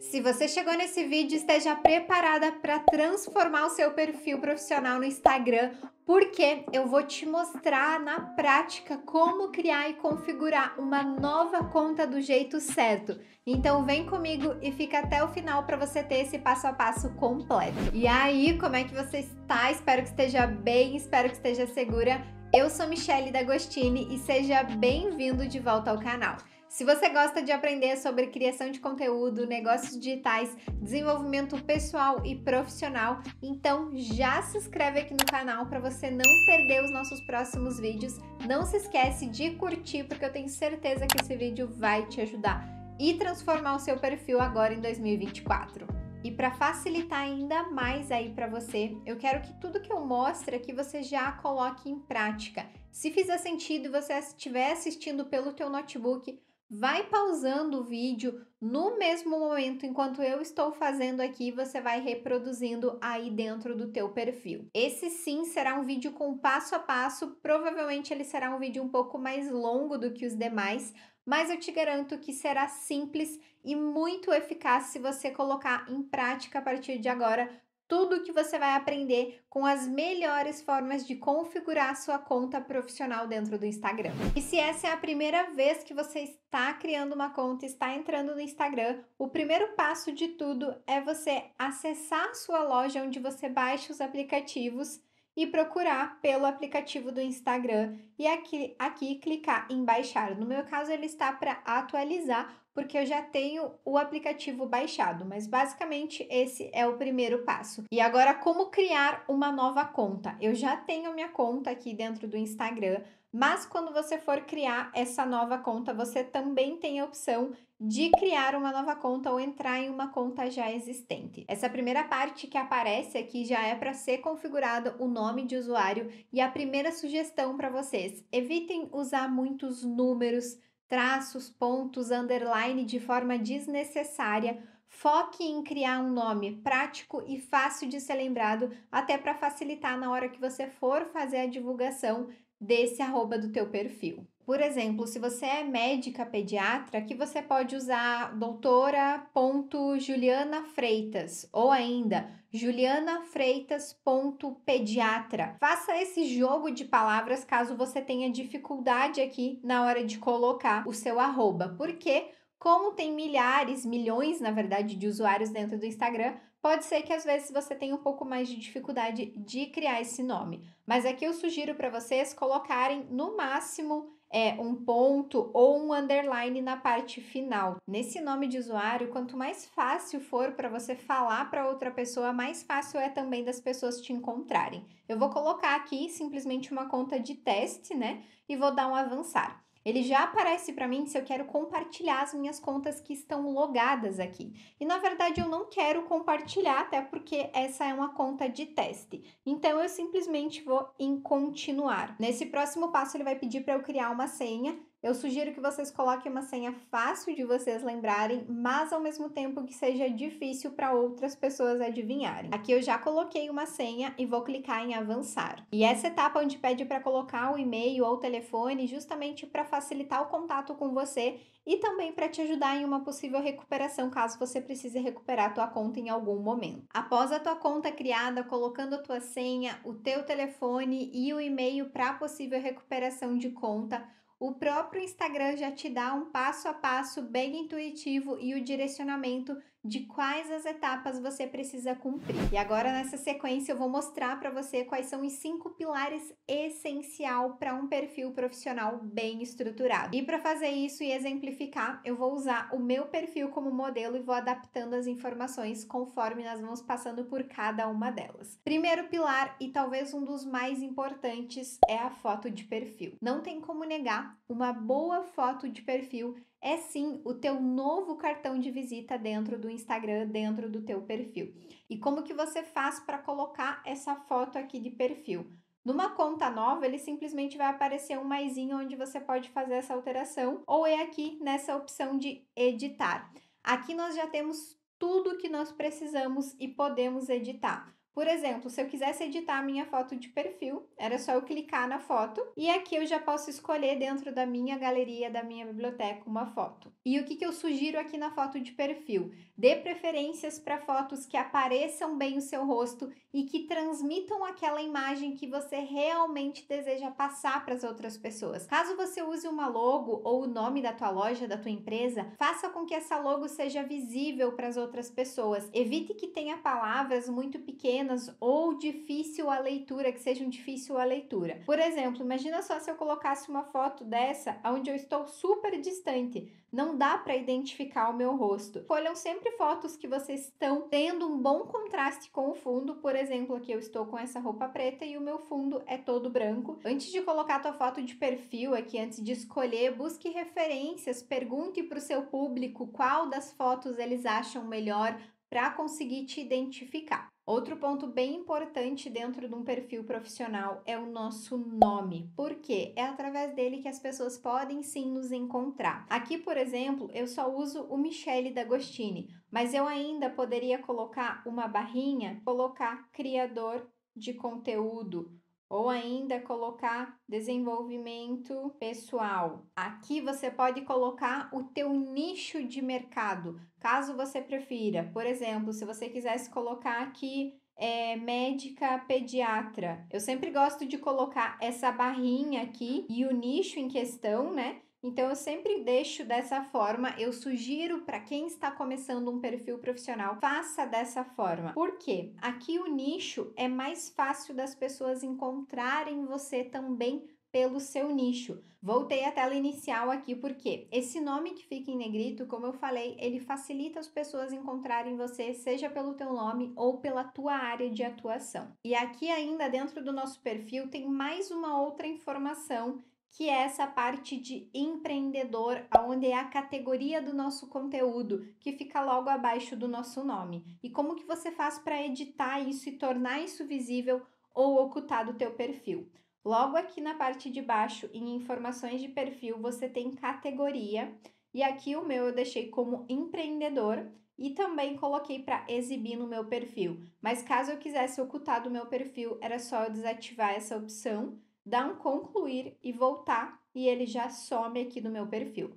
Se você chegou nesse vídeo, esteja preparada para transformar o seu perfil profissional no Instagram, porque eu vou te mostrar na prática como criar e configurar uma nova conta do jeito certo. Então vem comigo e fica até o final para você ter esse passo a passo completo. E aí, como é que você está? Espero que esteja bem, espero que esteja segura. Eu sou Michelle D'Agostini e seja bem-vindo de volta ao canal. Se você gosta de aprender sobre criação de conteúdo, negócios digitais, desenvolvimento pessoal e profissional, então já se inscreve aqui no canal para você não perder os nossos próximos vídeos. Não se esquece de curtir porque eu tenho certeza que esse vídeo vai te ajudar e transformar o seu perfil agora em 2024. E para facilitar ainda mais aí para você, eu quero que tudo que eu mostro aqui você já coloque em prática. Se fizer sentido, você estiver assistindo pelo teu notebook Vai pausando o vídeo no mesmo momento enquanto eu estou fazendo aqui, você vai reproduzindo aí dentro do teu perfil. Esse sim será um vídeo com passo a passo, provavelmente ele será um vídeo um pouco mais longo do que os demais, mas eu te garanto que será simples e muito eficaz se você colocar em prática a partir de agora tudo o que você vai aprender com as melhores formas de configurar sua conta profissional dentro do Instagram. E se essa é a primeira vez que você está criando uma conta, está entrando no Instagram, o primeiro passo de tudo é você acessar a sua loja onde você baixa os aplicativos e procurar pelo aplicativo do Instagram e aqui, aqui clicar em baixar. No meu caso, ele está para atualizar, porque eu já tenho o aplicativo baixado, mas basicamente esse é o primeiro passo. E agora, como criar uma nova conta? Eu já tenho minha conta aqui dentro do Instagram, mas quando você for criar essa nova conta, você também tem a opção de criar uma nova conta ou entrar em uma conta já existente. Essa primeira parte que aparece aqui já é para ser configurado o nome de usuário e a primeira sugestão para vocês: evitem usar muitos números, traços, pontos, underline de forma desnecessária. Foque em criar um nome prático e fácil de ser lembrado, até para facilitar na hora que você for fazer a divulgação desse arroba do teu perfil. Por exemplo, se você é médica pediatra, que você pode usar doutora.juliana Freitas ou ainda julianafreitas.pediatra. Faça esse jogo de palavras caso você tenha dificuldade aqui na hora de colocar o seu arroba, porque como tem milhares, milhões, na verdade, de usuários dentro do Instagram, Pode ser que às vezes você tenha um pouco mais de dificuldade de criar esse nome, mas aqui eu sugiro para vocês colocarem no máximo é, um ponto ou um underline na parte final. Nesse nome de usuário, quanto mais fácil for para você falar para outra pessoa, mais fácil é também das pessoas te encontrarem. Eu vou colocar aqui simplesmente uma conta de teste, né? E vou dar um avançar. Ele já aparece para mim se eu quero compartilhar as minhas contas que estão logadas aqui. E na verdade eu não quero compartilhar, até porque essa é uma conta de teste. Então eu simplesmente vou em continuar. Nesse próximo passo ele vai pedir para eu criar uma senha eu sugiro que vocês coloquem uma senha fácil de vocês lembrarem, mas ao mesmo tempo que seja difícil para outras pessoas adivinharem. Aqui eu já coloquei uma senha e vou clicar em avançar. E essa etapa onde pede para colocar o e-mail ou o telefone, justamente para facilitar o contato com você e também para te ajudar em uma possível recuperação caso você precise recuperar a tua conta em algum momento. Após a tua conta criada, colocando a tua senha, o teu telefone e o e-mail para possível recuperação de conta, o próprio Instagram já te dá um passo a passo bem intuitivo e o direcionamento de quais as etapas você precisa cumprir. E agora nessa sequência eu vou mostrar para você quais são os cinco pilares essencial para um perfil profissional bem estruturado. E para fazer isso e exemplificar, eu vou usar o meu perfil como modelo e vou adaptando as informações conforme nós vamos passando por cada uma delas. Primeiro pilar e talvez um dos mais importantes é a foto de perfil. Não tem como negar, uma boa foto de perfil é sim o teu novo cartão de visita dentro do Instagram, dentro do teu perfil. E como que você faz para colocar essa foto aqui de perfil? Numa conta nova, ele simplesmente vai aparecer um maisinho onde você pode fazer essa alteração, ou é aqui nessa opção de editar. Aqui nós já temos tudo que nós precisamos e podemos editar. Por exemplo, se eu quisesse editar a minha foto de perfil, era só eu clicar na foto e aqui eu já posso escolher dentro da minha galeria, da minha biblioteca, uma foto. E o que, que eu sugiro aqui na foto de perfil? Dê preferências para fotos que apareçam bem o seu rosto e que transmitam aquela imagem que você realmente deseja passar para as outras pessoas. Caso você use uma logo ou o nome da tua loja, da tua empresa, faça com que essa logo seja visível para as outras pessoas. Evite que tenha palavras muito pequenas pequenas ou difícil a leitura, que sejam difícil a leitura. Por exemplo, imagina só se eu colocasse uma foto dessa onde eu estou super distante, não dá para identificar o meu rosto. Escolham sempre fotos que vocês estão tendo um bom contraste com o fundo, por exemplo, aqui eu estou com essa roupa preta e o meu fundo é todo branco. Antes de colocar a tua foto de perfil aqui, antes de escolher, busque referências, pergunte para o seu público qual das fotos eles acham melhor para conseguir te identificar. Outro ponto bem importante dentro de um perfil profissional é o nosso nome, porque é através dele que as pessoas podem sim nos encontrar. Aqui, por exemplo, eu só uso o Michele D'Agostini, mas eu ainda poderia colocar uma barrinha, colocar criador de conteúdo ou ainda colocar desenvolvimento pessoal. Aqui você pode colocar o teu nicho de mercado, caso você prefira. Por exemplo, se você quisesse colocar aqui é, médica pediatra, eu sempre gosto de colocar essa barrinha aqui e o nicho em questão, né? Então eu sempre deixo dessa forma, eu sugiro para quem está começando um perfil profissional, faça dessa forma. Por quê? Aqui o nicho é mais fácil das pessoas encontrarem você também pelo seu nicho. Voltei à tela inicial aqui porque esse nome que fica em negrito, como eu falei, ele facilita as pessoas encontrarem você, seja pelo teu nome ou pela tua área de atuação. E aqui ainda dentro do nosso perfil tem mais uma outra informação que é essa parte de empreendedor, onde é a categoria do nosso conteúdo, que fica logo abaixo do nosso nome. E como que você faz para editar isso e tornar isso visível ou ocultar do teu perfil? Logo aqui na parte de baixo, em informações de perfil, você tem categoria, e aqui o meu eu deixei como empreendedor e também coloquei para exibir no meu perfil. Mas caso eu quisesse ocultar do meu perfil, era só eu desativar essa opção dá um concluir e voltar e ele já some aqui do meu perfil.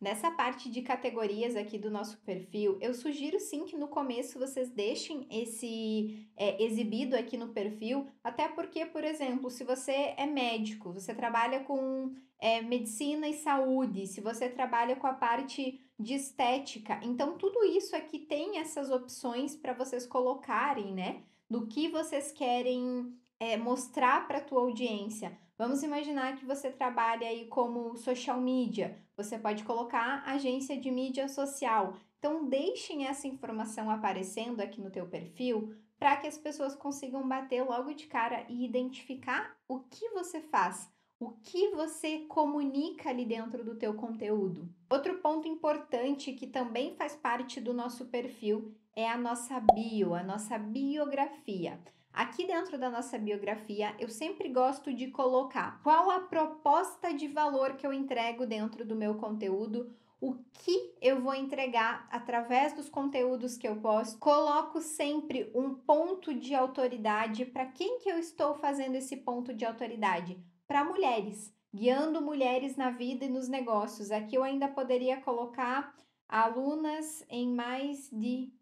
Nessa parte de categorias aqui do nosso perfil, eu sugiro sim que no começo vocês deixem esse é, exibido aqui no perfil, até porque, por exemplo, se você é médico, você trabalha com é, medicina e saúde, se você trabalha com a parte de estética, então tudo isso aqui tem essas opções para vocês colocarem, né? Do que vocês querem é, mostrar para a tua audiência. Vamos imaginar que você trabalha aí como social media. Você pode colocar agência de mídia social. Então deixem essa informação aparecendo aqui no teu perfil para que as pessoas consigam bater logo de cara e identificar o que você faz, o que você comunica ali dentro do teu conteúdo. Outro ponto importante que também faz parte do nosso perfil é a nossa bio, a nossa biografia. Aqui dentro da nossa biografia, eu sempre gosto de colocar qual a proposta de valor que eu entrego dentro do meu conteúdo o que eu vou entregar através dos conteúdos que eu posto. Coloco sempre um ponto de autoridade para quem que eu estou fazendo esse ponto de autoridade? Para mulheres, guiando mulheres na vida e nos negócios. Aqui eu ainda poderia colocar alunas em mais de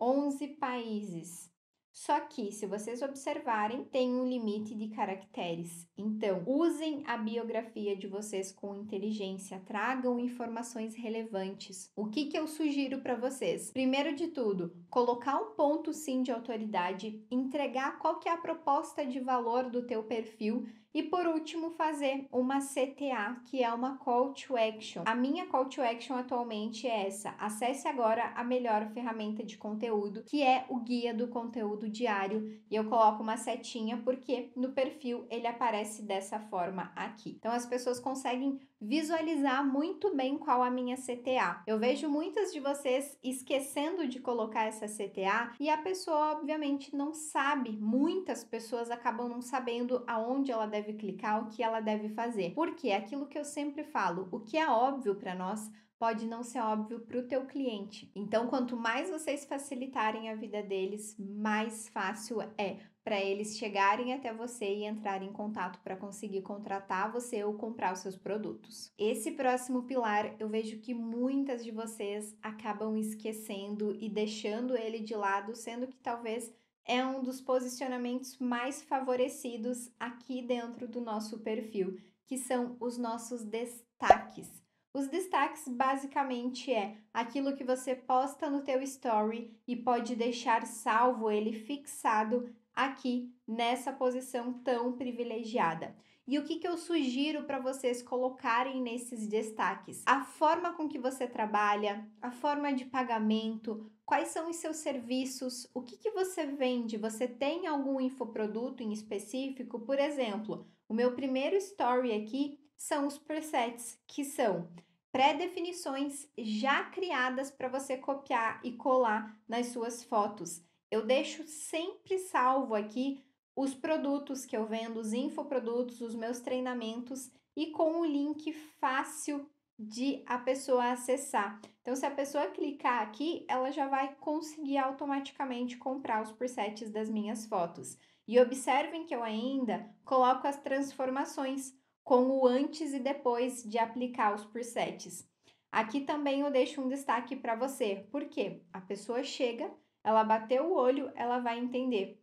11 países. Só que, se vocês observarem, tem um limite de caracteres. Então, usem a biografia de vocês com inteligência, tragam informações relevantes. O que, que eu sugiro para vocês? Primeiro de tudo, colocar um ponto sim de autoridade, entregar qual que é a proposta de valor do teu perfil e por último, fazer uma CTA, que é uma call to action. A minha call to action atualmente é essa: acesse agora a melhor ferramenta de conteúdo, que é o guia do conteúdo diário, e eu coloco uma setinha porque no perfil ele aparece dessa forma aqui. Então as pessoas conseguem visualizar muito bem qual a minha CTA. Eu vejo muitas de vocês esquecendo de colocar essa CTA e a pessoa, obviamente, não sabe. Muitas pessoas acabam não sabendo aonde ela deve clicar, o que ela deve fazer. Porque é aquilo que eu sempre falo, o que é óbvio para nós pode não ser óbvio para o teu cliente. Então, quanto mais vocês facilitarem a vida deles, mais fácil é para eles chegarem até você e entrarem em contato para conseguir contratar você ou comprar os seus produtos. Esse próximo pilar eu vejo que muitas de vocês acabam esquecendo e deixando ele de lado, sendo que talvez é um dos posicionamentos mais favorecidos aqui dentro do nosso perfil, que são os nossos destaques. Os destaques basicamente é aquilo que você posta no teu story e pode deixar salvo ele fixado aqui nessa posição tão privilegiada. E o que, que eu sugiro para vocês colocarem nesses destaques? A forma com que você trabalha, a forma de pagamento, quais são os seus serviços, o que, que você vende, você tem algum infoproduto em específico? Por exemplo, o meu primeiro story aqui são os presets, que são pré-definições já criadas para você copiar e colar nas suas fotos. Eu deixo sempre salvo aqui os produtos que eu vendo, os infoprodutos, os meus treinamentos e com o link fácil de a pessoa acessar. Então, se a pessoa clicar aqui, ela já vai conseguir automaticamente comprar os presets das minhas fotos. E observem que eu ainda coloco as transformações com o antes e depois de aplicar os presets. Aqui também eu deixo um destaque para você, porque a pessoa chega, ela bateu o olho, ela vai entender.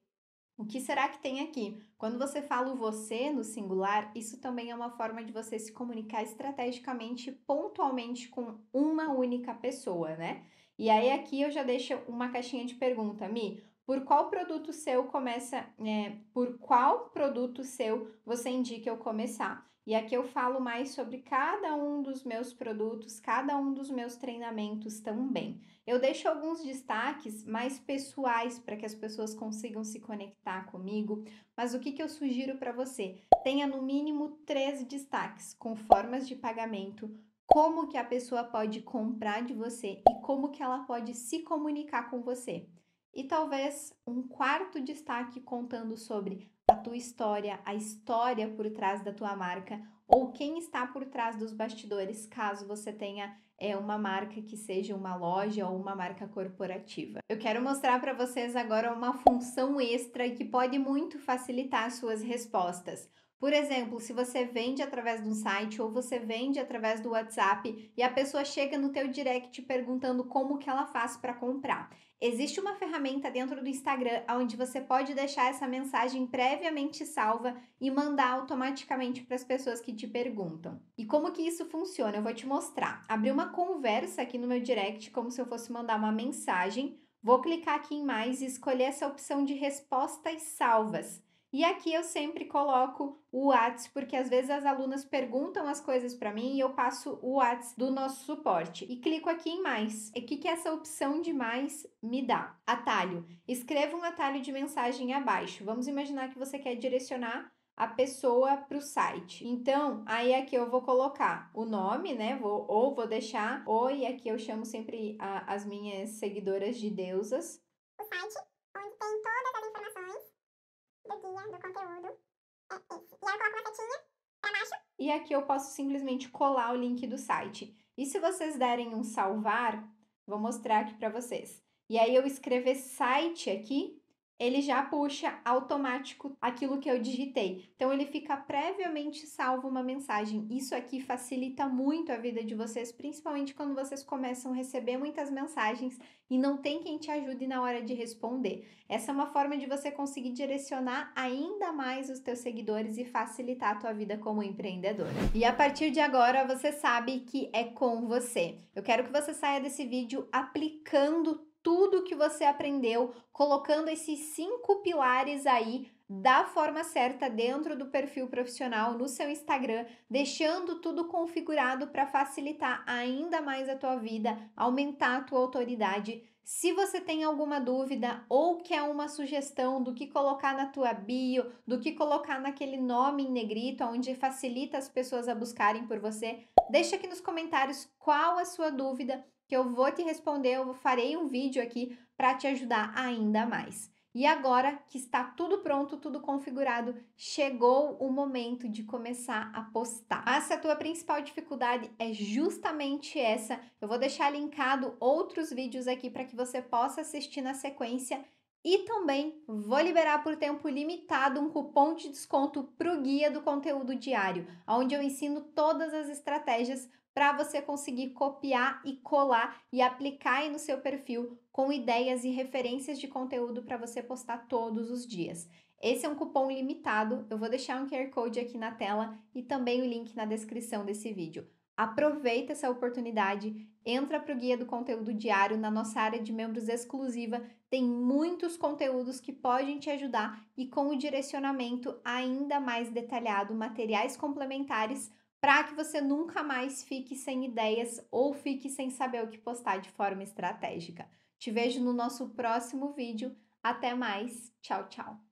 O que será que tem aqui? Quando você fala o você no singular, isso também é uma forma de você se comunicar estrategicamente, pontualmente com uma única pessoa, né? E aí aqui eu já deixo uma caixinha de pergunta, Mi. Por qual produto seu começa? É, por qual produto seu você indica eu começar? E aqui eu falo mais sobre cada um dos meus produtos, cada um dos meus treinamentos também. Eu deixo alguns destaques mais pessoais para que as pessoas consigam se conectar comigo, mas o que, que eu sugiro para você? Tenha no mínimo três destaques, com formas de pagamento, como que a pessoa pode comprar de você e como que ela pode se comunicar com você. E talvez um quarto destaque contando sobre a tua história, a história por trás da tua marca ou quem está por trás dos bastidores, caso você tenha é uma marca que seja uma loja ou uma marca corporativa. Eu quero mostrar para vocês agora uma função extra que pode muito facilitar suas respostas. Por exemplo, se você vende através de um site ou você vende através do WhatsApp e a pessoa chega no teu direct perguntando como que ela faz para comprar. Existe uma ferramenta dentro do Instagram onde você pode deixar essa mensagem previamente salva e mandar automaticamente para as pessoas que te perguntam. E como que isso funciona? Eu vou te mostrar. Abri uma conversa aqui no meu direct, como se eu fosse mandar uma mensagem. Vou clicar aqui em mais e escolher essa opção de respostas salvas. E aqui eu sempre coloco o Whats, porque às vezes as alunas perguntam as coisas para mim e eu passo o Whats do nosso suporte. E clico aqui em mais. E o que, que essa opção de mais me dá? Atalho. Escreva um atalho de mensagem abaixo. Vamos imaginar que você quer direcionar a pessoa para o site. Então, aí aqui é eu vou colocar o nome, né? Vou, ou vou deixar, ou e aqui eu chamo sempre a, as minhas seguidoras de deusas. O site onde tem todas as informações guia, do conteúdo. É esse. E aí eu coloco uma setinha pra baixo. E aqui eu posso simplesmente colar o link do site. E se vocês derem um salvar, vou mostrar aqui para vocês. E aí eu escrever site aqui, ele já puxa automático aquilo que eu digitei. Então ele fica previamente salvo uma mensagem. Isso aqui facilita muito a vida de vocês, principalmente quando vocês começam a receber muitas mensagens e não tem quem te ajude na hora de responder. Essa é uma forma de você conseguir direcionar ainda mais os teus seguidores e facilitar a tua vida como empreendedora. E a partir de agora você sabe que é com você. Eu quero que você saia desse vídeo aplicando tudo que você aprendeu, colocando esses cinco pilares aí da forma certa dentro do perfil profissional no seu Instagram, deixando tudo configurado para facilitar ainda mais a tua vida, aumentar a tua autoridade. Se você tem alguma dúvida ou quer uma sugestão do que colocar na tua bio, do que colocar naquele nome em negrito, onde facilita as pessoas a buscarem por você, deixa aqui nos comentários qual a sua dúvida que eu vou te responder, eu farei um vídeo aqui para te ajudar ainda mais. E agora que está tudo pronto, tudo configurado, chegou o momento de começar a postar. Mas se a tua principal dificuldade é justamente essa, eu vou deixar linkado outros vídeos aqui para que você possa assistir na sequência e também vou liberar por tempo limitado um cupom de desconto para o guia do conteúdo diário, onde eu ensino todas as estratégias para você conseguir copiar e colar e aplicar aí no seu perfil com ideias e referências de conteúdo para você postar todos os dias. Esse é um cupom limitado, eu vou deixar um QR Code aqui na tela e também o link na descrição desse vídeo. Aproveita essa oportunidade, entra para o guia do conteúdo diário na nossa área de membros exclusiva. Tem muitos conteúdos que podem te ajudar e com o direcionamento ainda mais detalhado, materiais complementares para que você nunca mais fique sem ideias ou fique sem saber o que postar de forma estratégica. Te vejo no nosso próximo vídeo. Até mais. Tchau, tchau.